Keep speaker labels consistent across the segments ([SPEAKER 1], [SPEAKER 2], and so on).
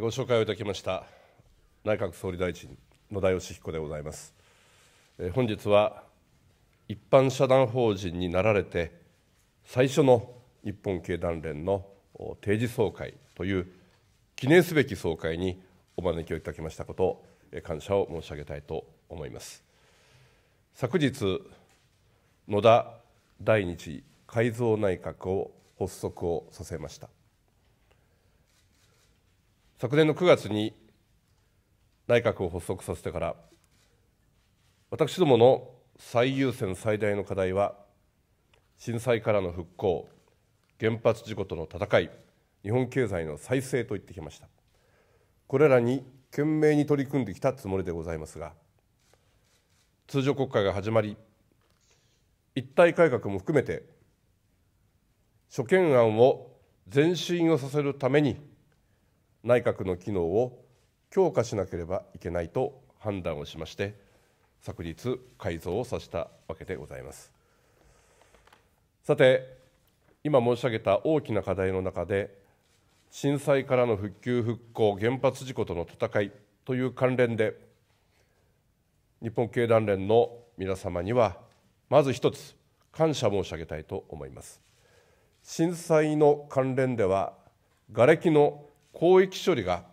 [SPEAKER 1] ご紹介をいただきました内閣総理大臣野田佳彦でございます本日は一般社団法人になられて最初の日本経団連の定時総会という記念すべき総会にお招きをいただきましたことを感謝を申し上げたいと思います昨日野田第二次改造内閣を発足をさせました昨年の9月に内閣を発足させてから私どもの最優先最大の課題は震災からの復興原発事故との戦い日本経済の再生と言ってきましたこれらに懸命に取り組んできたつもりでございますが通常国会が始まり一体改革も含めて諸懸案を前進をさせるために内閣の機能を強化しなければいけないと判断をしまして昨日改造をさせたわけでございますさて今申し上げた大きな課題の中で震災からの復旧復興原発事故との戦いという関連で日本経団連の皆様にはまず一つ感謝申し上げたいと思います震災の関連ではがれきの広域処理が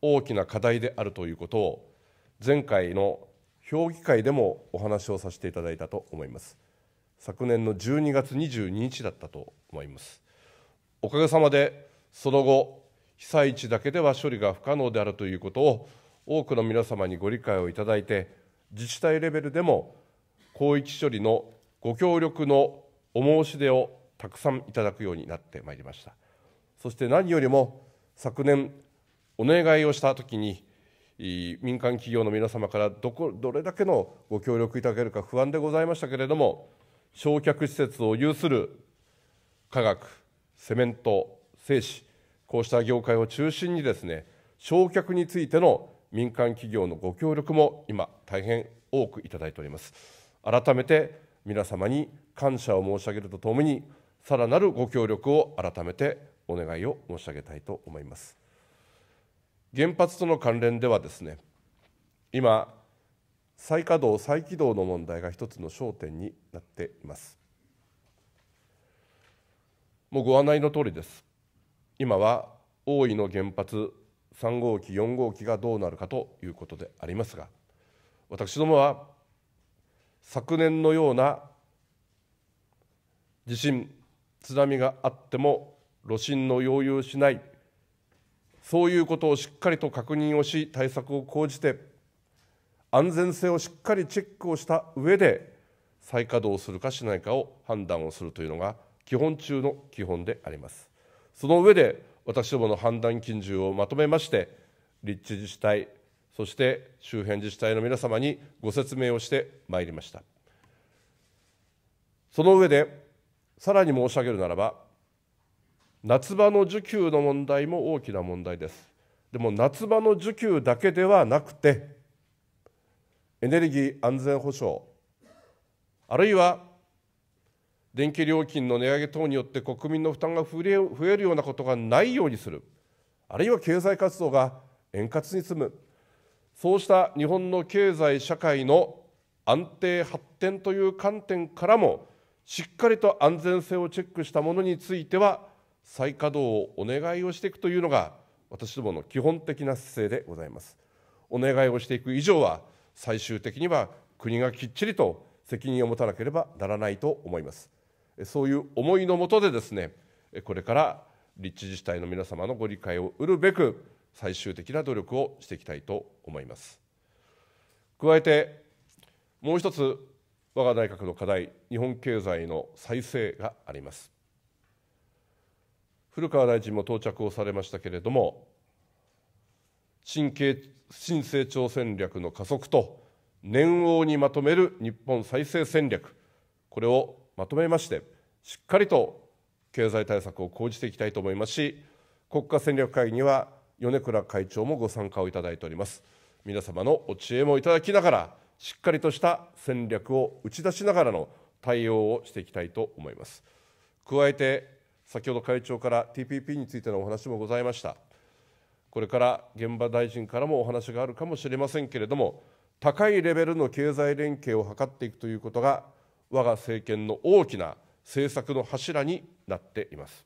[SPEAKER 1] 大きな課題であるということを前回の評議会でもお話をさせていただいたと思います昨年の12月22日だったと思いますおかげさまでその後被災地だけでは処理が不可能であるということを多くの皆様にご理解をいただいて自治体レベルでも広域処理のご協力のお申し出をたくさんいただくようになってまいりましたそして何よりも昨年お願いをした時に民間企業の皆様からどこどれだけのご協力いただけるか不安でございましたけれども焼却施設を有する化学セメント製紙こうした業界を中心にですね焼却についての民間企業のご協力も今大変多くいただいております改めて皆様に感謝を申し上げるとともにさらなるご協力を改めてお願いを申し上げたいと思います。原発との関連ではですね、今、再稼働、再起動の問題が一つの焦点になっています。もうご案内の通りです。今は大井の原発3号機、4号機がどうなるかということでありますが、私どもは昨年のような地震、津波があっても炉心の要有しないそういうことをしっかりと確認をし対策を講じて安全性をしっかりチェックをした上で再稼働するかしないかを判断をするというのが基本中の基本でありますその上で私どもの判断基準をまとめまして立地自治体そして周辺自治体の皆様にご説明をしてまいりましたその上でさらに申し上げるならば夏場の需給の問題も大きな問題ですでも夏場の需給だけではなくてエネルギー安全保障あるいは電気料金の値上げ等によって国民の負担が増えるようなことがないようにするあるいは経済活動が円滑に進むそうした日本の経済社会の安定発展という観点からもしっかりと安全性をチェックしたものについては再稼働をお願いをしていくというのが私どもの基本的な姿勢でございますお願いをしていく以上は最終的には国がきっちりと責任を持たなければならないと思いますそういう思いのもとでですねこれから立地自治体の皆様のご理解を得るべく最終的な努力をしていきたいと思います加えてもう一つ我が大学の課題日本経済の再生があります古川大臣も到着をされましたけれども新新成長戦略の加速と年王にまとめる日本再生戦略これをまとめましてしっかりと経済対策を講じていきたいと思いますし国家戦略会議には米倉会長もご参加をいただいております皆様のお知恵もいただきながらしっかりとした戦略を打ち出しながらの対応をしていきたいと思います加えて先ほど会長から TPP についてのお話もございましたこれから現場大臣からもお話があるかもしれませんけれども高いレベルの経済連携を図っていくということが我が政権の大きな政策の柱になっています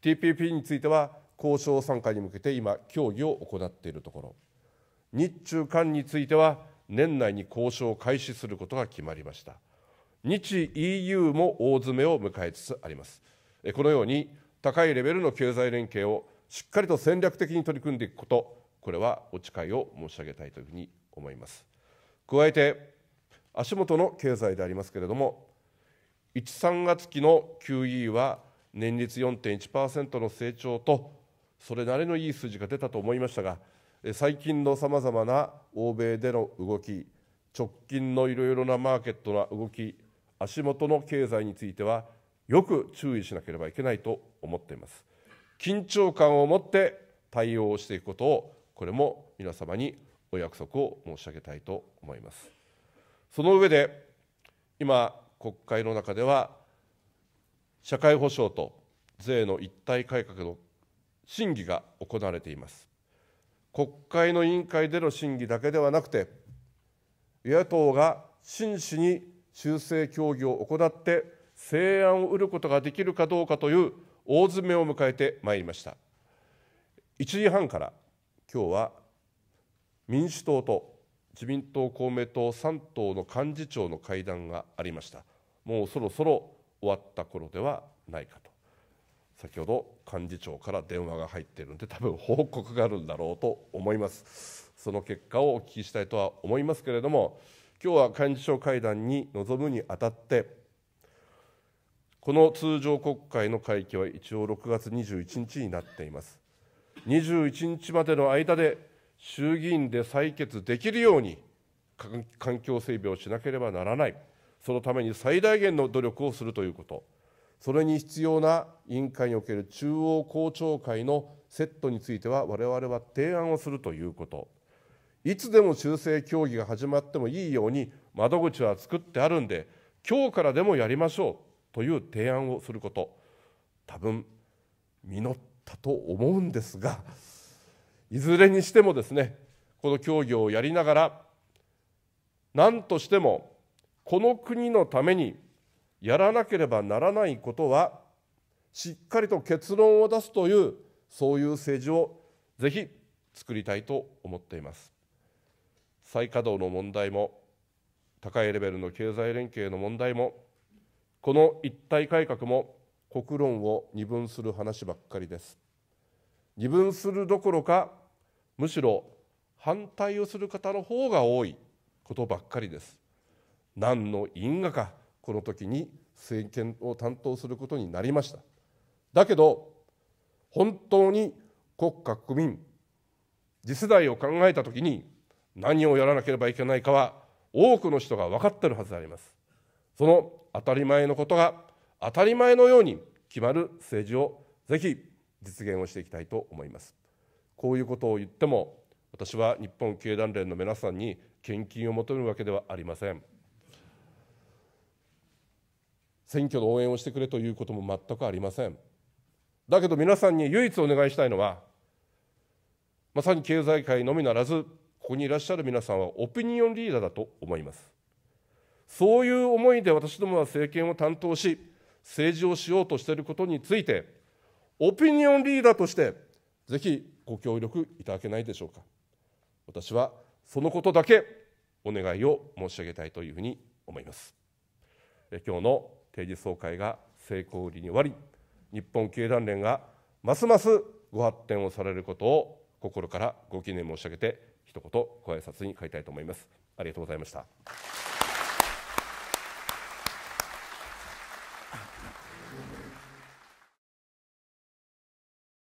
[SPEAKER 1] TPP については交渉参加に向けて今協議を行っているところ日中間については年内に交渉を開始することが決まりました日 EU も大詰めを迎えつつありますこのように高いレベルの経済連携をしっかりと戦略的に取り組んでいくことこれはお誓いを申し上げたいというふうに思います加えて足元の経済でありますけれども13月期の QE は年率4.1%の成長とそれなりのいい数字が出たと思いましたが最近のさまざまな欧米での動き直近のいろいろなマーケットの動き足元の経済についてはよく注意しなければいけないと思っています緊張感を持って対応していくことをこれも皆様にお約束を申し上げたいと思いますその上で今国会の中では社会保障と税の一体改革の審議が行われています国会の委員会での審議だけではなくて与野党が真摯に修正協議を行って成案を得ることができるかどうかという大詰めを迎えてまいりました1時半から今日は民主党と自民党公明党3党の幹事長の会談がありましたもうそろそろ終わった頃ではないかと先ほど幹事長から電話が入っているので多分報告があるんだろうと思いますその結果をお聞きしたいとは思いますけれども今日は幹事長会談に臨むにあたってこの通常国会の会期は一応6月21日になっています21日までの間で衆議院で採決できるように環境整備をしなければならないそのために最大限の努力をするということそれに必要な委員会における中央公聴会のセットについては我々は提案をするということいつでも修正協議が始まってもいいように窓口は作ってあるんで今日からでもやりましょうという提案をすること多分実ったと思うんですがいずれにしてもですねこの協議をやりながら何としてもこの国のためにやらなければならないことはしっかりと結論を出すというそういう政治をぜひ作りたいと思っています再稼働の問題も高いレベルの経済連携の問題もこの一体改革も国論を二分する話ばっかりです二分するどころかむしろ反対をする方の方が多いことばっかりです何の因果かこの時に政権を担当することになりましただけど本当に国家国民次世代を考えた時に何をやらなければいけないかは多くの人が分かってるはずでありますその当たり前のことが当たり前のように決まる政治をぜひ実現をしていきたいと思いますこういうことを言っても私は日本経団連の皆さんに献金を求めるわけではありません選挙の応援をしてくれということも全くありません。だけど皆さんに唯一お願いしたいのは、まさに経済界のみならず、ここにいらっしゃる皆さんはオピニオンリーダーだと思います。そういう思いで私どもは政権を担当し、政治をしようとしていることについて、オピニオンリーダーとして、ぜひご協力いただけないでしょうか。私はそのことだけお願いを申し上げたいというふうに思います。今日の定時総会が成功裏に終わり日本経団連がますますご発展をされることを心からご記念申し上げて一言ご挨拶に変えたいと思いますありがとうございました